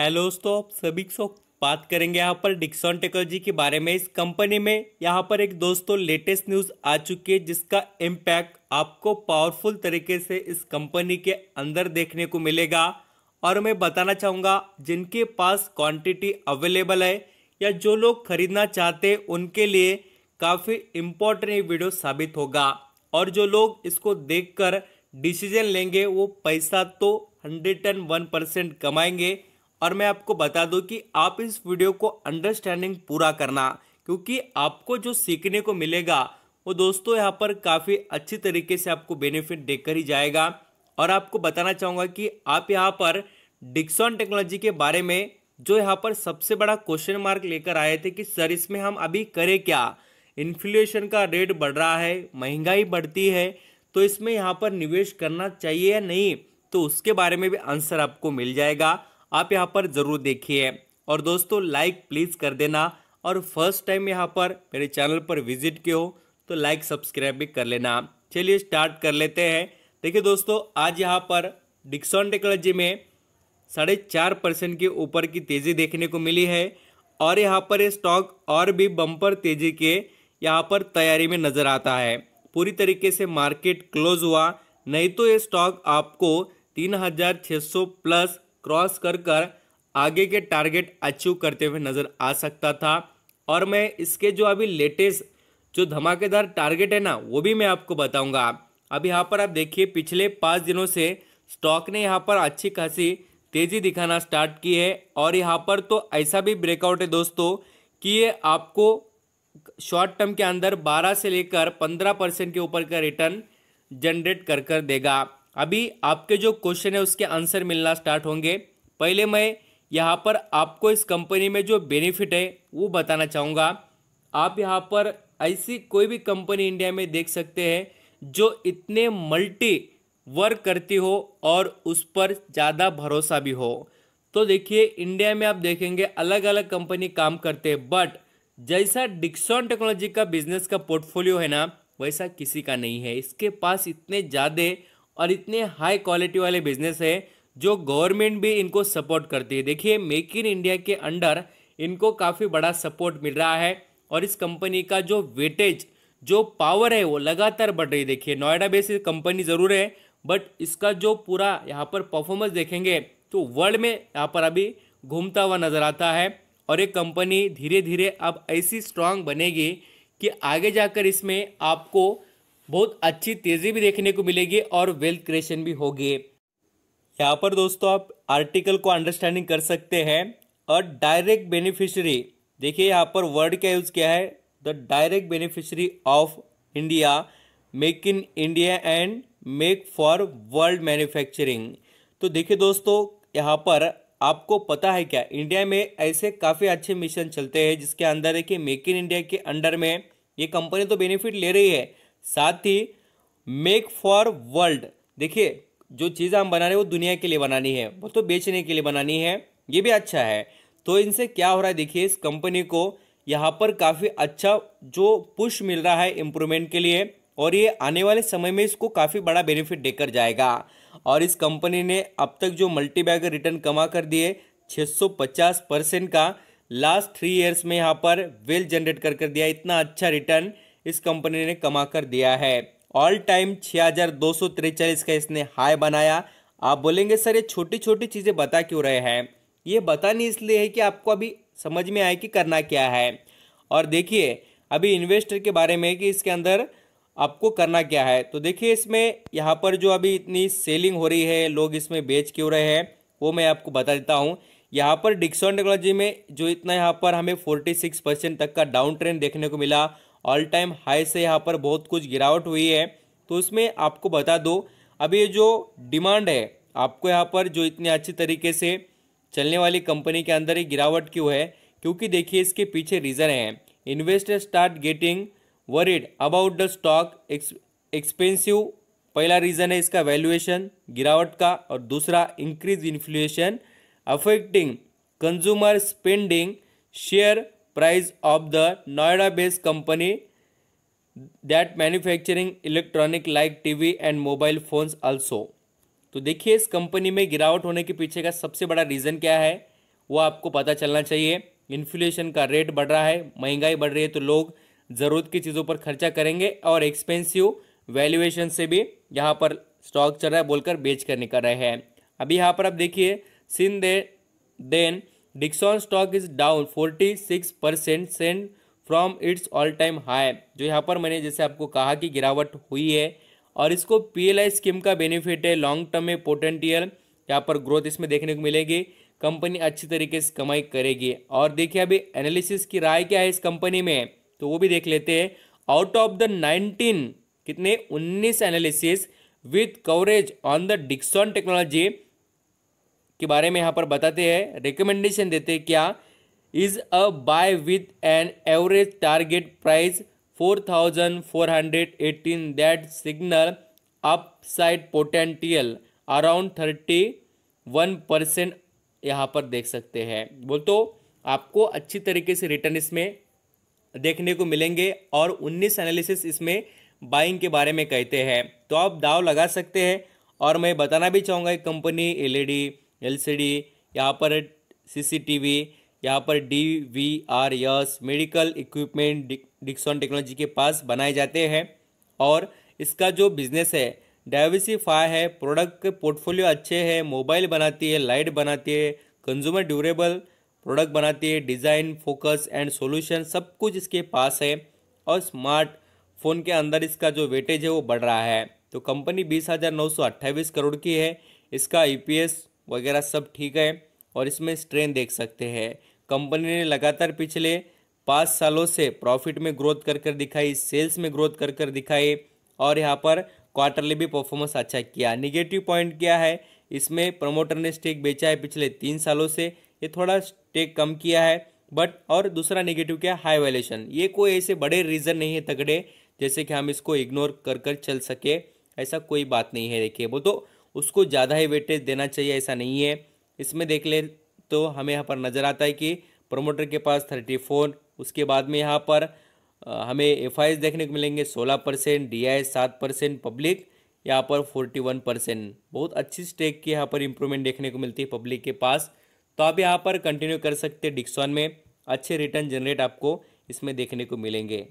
hello दोस्तों आप सभी को बात करेंगे यहाँ पर डिक्सॉन टेक्नोलॉजी के बारे में इस कंपनी में यहाँ पर एक दोस्तों लेटेस्ट न्यूज़ आ चुकी है जिसका इम्पैक्ट आपको पावरफुल तरीके से इस कंपनी के अंदर देखने को मिलेगा और मैं बताना चाहूँगा जिनके पास क्वांटिटी अवेलेबल है या जो लोग खरीदना चाहते उनके लिए काफ़ी इम्पोर्टेंट ये वीडियो साबित होगा और जो लोग इसको देखकर डिसीजन लेंगे वो पैसा तो हंड्रेड एंड वन परसेंट कमाएंगे और मैं आपको बता दूं कि आप इस वीडियो को अंडरस्टैंडिंग पूरा करना क्योंकि आपको जो सीखने को मिलेगा वो दोस्तों यहाँ पर काफ़ी अच्छी तरीके से आपको बेनिफिट देकर ही जाएगा और आपको बताना चाहूँगा कि आप यहाँ पर डिक्सॉन टेक्नोलॉजी के बारे में जो यहाँ पर सबसे बड़ा क्वेश्चन मार्क लेकर आए थे कि सर इसमें हम अभी करें क्या इन्फ्लेशन का रेट बढ़ रहा है महंगाई बढ़ती है तो इसमें यहाँ पर निवेश करना चाहिए या नहीं तो उसके बारे में भी आंसर आपको मिल जाएगा आप यहाँ पर ज़रूर देखिए और दोस्तों लाइक प्लीज़ कर देना और फर्स्ट टाइम यहाँ पर मेरे चैनल पर विजिट किए हो तो लाइक सब्सक्राइब भी कर लेना चलिए स्टार्ट कर लेते हैं देखिए दोस्तों आज यहाँ पर डिक्सॉन टेक्नोलॉजी में साढ़े चार परसेंट के ऊपर की तेज़ी देखने को मिली है और यहाँ पर ये स्टॉक और भी बम्पर तेज़ी के यहाँ पर तैयारी में नज़र आता है पूरी तरीके से मार्केट क्लोज हुआ नहीं तो ये स्टॉक आपको तीन प्लस क्रॉस कर कर आगे के टारगेट अचीव करते हुए नज़र आ सकता था और मैं इसके जो अभी लेटेस्ट जो धमाकेदार टारगेट है ना वो भी मैं आपको बताऊंगा अब यहाँ पर आप देखिए पिछले पाँच दिनों से स्टॉक ने यहाँ पर अच्छी खासी तेज़ी दिखाना स्टार्ट की है और यहाँ पर तो ऐसा भी ब्रेकआउट है दोस्तों कि ये आपको शॉर्ट टर्म के अंदर 12 से लेकर 15 परसेंट के ऊपर का रिटर्न जनरेट कर कर देगा अभी आपके जो क्वेश्चन है उसके आंसर मिलना स्टार्ट होंगे पहले मैं यहाँ पर आपको इस कंपनी में जो बेनिफिट है वो बताना चाहूँगा आप यहाँ पर ऐसी कोई भी कंपनी इंडिया में देख सकते हैं जो इतने मल्टी वर्क करती हो और उस पर ज़्यादा भरोसा भी हो तो देखिए इंडिया में आप देखेंगे अलग अलग कंपनी काम करते हैं बट जैसा डिक्सॉन टेक्नोलॉजी का बिजनेस का पोर्टफोलियो है ना वैसा किसी का नहीं है इसके पास इतने ज़्यादा और इतने हाई क्वालिटी वाले बिजनेस है जो गवर्नमेंट भी इनको सपोर्ट करती है देखिए मेक इन इंडिया के अंडर इनको काफ़ी बड़ा सपोर्ट मिल रहा है और इस कंपनी का जो वेटेज जो पावर है वो लगातार बढ़ रही देखिए नोएडा बेस्ड कंपनी ज़रूर है बट इसका जो पूरा यहाँ पर परफॉर्मेंस देखेंगे तो वर्ल्ड में यहाँ पर अभी घूमता हुआ नज़र आता है और ये कंपनी धीरे धीरे अब ऐसी स्ट्रांग बनेगी कि आगे जाकर इसमें आपको बहुत अच्छी तेज़ी भी देखने को मिलेगी और वेल्थ क्रिएशन भी होगी यहाँ पर दोस्तों आप आर्टिकल को अंडरस्टैंडिंग कर सकते हैं और डायरेक्ट बेनिफिशरी देखिए यहाँ पर वर्ड क्या यूज़ किया है the direct beneficiary of India make in India and make for world manufacturing तो देखिए दोस्तों यहाँ पर आपको पता है क्या इंडिया में ऐसे काफ़ी अच्छे मिशन चलते हैं जिसके अंदर है कि मेक इन इंडिया के अंडर में ये कंपनी तो बेनिफिट ले रही है साथ ही मेक फॉर वर्ल्ड देखिए जो चीज़ हम बना रहे हैं वो दुनिया के लिए बनानी है वो तो बेचने के लिए बनानी है ये भी अच्छा है तो इनसे क्या हो रहा है देखिए इस कंपनी को यहाँ पर काफ़ी अच्छा जो पुश मिल रहा है इम्प्रूवमेंट के लिए और ये आने वाले समय में इसको काफ़ी बड़ा बेनिफिट देकर जाएगा और इस कंपनी ने अब तक जो मल्टी बैगर रिटर्न कमा कर दिए 650 परसेंट का लास्ट थ्री इयर्स में यहाँ पर वेल जनरेट कर कर दिया इतना अच्छा रिटर्न इस कंपनी ने कमा कर दिया है ऑल टाइम छः का इसने हाई बनाया आप बोलेंगे सर ये छोटी छोटी चीज़ें बता क्यों रहे हैं ये बतानी इसलिए है कि आपको अभी समझ में आए कि करना क्या है और देखिए अभी इन्वेस्टर के बारे में कि इसके अंदर आपको करना क्या है तो देखिए इसमें यहाँ पर जो अभी इतनी सेलिंग हो रही है लोग इसमें बेच क्यों रहे हैं वो मैं आपको बता देता हूँ यहाँ पर डिक्सॉन टेक्नोलॉजी में जो इतना यहाँ पर हमें 46 परसेंट तक का डाउन ट्रेंड देखने को मिला ऑल टाइम हाई से यहाँ पर बहुत कुछ गिरावट हुई है तो उसमें आपको बता दो अब ये जो डिमांड है आपको यहाँ पर जो इतने अच्छी तरीके से चलने वाली कंपनी के अंदर ही गिरावट क्यों है क्योंकि देखिए इसके पीछे रीज़न है investor start getting worried about the stock expensive पहला रीज़न है इसका वैल्यूएशन गिरावट का और दूसरा increase inflation affecting consumer spending share price of the Noida based company that manufacturing electronic like TV and mobile phones also तो देखिए इस कंपनी में गिरावट होने के पीछे का सबसे बड़ा रीज़न क्या है वो आपको पता चलना चाहिए इन्फ्लेशन का रेट बढ़ रहा है महंगाई बढ़ रही है तो लोग ज़रूरत की चीज़ों पर खर्चा करेंगे और एक्सपेंसिव वैल्यूएशन से भी यहाँ पर स्टॉक चल रहा है बोलकर बेच कर निकल रहे हैं अभी यहाँ पर आप देखिए सिंधे then Dixon stock is down forty six percent send from its all time high जो यहाँ पर मैंने जैसे आपको कहा कि गिरावट हुई है और इसको पीएलआई स्कीम का बेनिफिट है लॉन्ग टर्म में पोटेंटियल यहाँ पर ग्रोथ इसमें देखने को मिलेगी कंपनी अच्छी तरीके से कमाई करेगी और देखिए अभी एनालिसिस की राय क्या है इस कंपनी में तो वो भी देख लेते हैं आउट ऑफ द नाइनटीन कितने उन्नीस analysis with coverage on the Dixon technology के बारे में यहाँ पर बताते हैं रिकमेंडेशन देते हैं क्या is a buy with an average target price four thousand four hundred eighteen that signal upside potential around thirty one percent यहाँ पर देख सकते हैं बोल तो आपको अच्छी तरीके से रिटर्न इसमें देखने को मिलेंगे और उन्नीस एनालिसिस इसमें बाइंग के बारे में कहते हैं तो आप दाव लगा सकते हैं और मैं बताना भी चाहूँगा कंपनी एलईडी एलसीडी यहाँ पर सीसीटीवी यहाँ पर D V R yes medical equipment Dixon technology के पास बनाए जाते हैं और इसका जो बिजनेस है डाइवर्सिफाई है प्रोडक्ट के पोर्टफोलियो अच्छे है मोबाइल बनाती है लाइट बनाती है कंज्यूमर ड्यूरेबल प्रोडक्ट बनाती है डिज़ाइन फोकस एंड सॉल्यूशन सब कुछ इसके पास है और स्मार्ट फ़ोन के अंदर इसका जो वेटेज है वो बढ़ रहा है तो कंपनी बीस हज़ार नौ सौ अट्ठाईस करोड़ की है इसका ई पी एस वगैरह सब ठीक है और इसमें स्ट्रेन देख सकते हैं कंपनी ने लगातार पिछले पाँच सालों से प्रॉफिट में ग्रोथ कर कर दिखाई सेल्स में ग्रोथ कर कर दिखाई और यहाँ पर क्वार्टरली भी परफॉर्मेंस अच्छा किया निगेटिव पॉइंट क्या है इसमें प्रमोटर ने स्टेक बेचा है पिछले तीन सालों से ये थोड़ा स्टेक कम किया है बट और दूसरा नेगेटिव क्या हाई वैल्यूशन ये कोई ऐसे बड़े रीज़न नहीं है तगड़े जैसे कि हम इसको इग्नोर कर कर चल सके ऐसा कोई बात नहीं है देखिए वो तो उसको ज़्यादा ही वेटेज देना चाहिए ऐसा नहीं है इसमें देख ले तो हमें यहाँ पर नज़र आता है कि प्रोमोटर के पास थर्टी फोर उसके बाद में यहाँ पर हमें एफ देखने को मिलेंगे सोलह परसेंट डी आई सात परसेंट पब्लिक यहाँ पर फोर्टी वन परसेंट बहुत अच्छी स्टेक की यहाँ पर इम्प्रूवमेंट देखने को मिलती है पब्लिक के पास तो आप यहाँ पर कंटिन्यू कर सकते डिक्सॉन में अच्छे रिटर्न जनरेट आपको इसमें देखने को मिलेंगे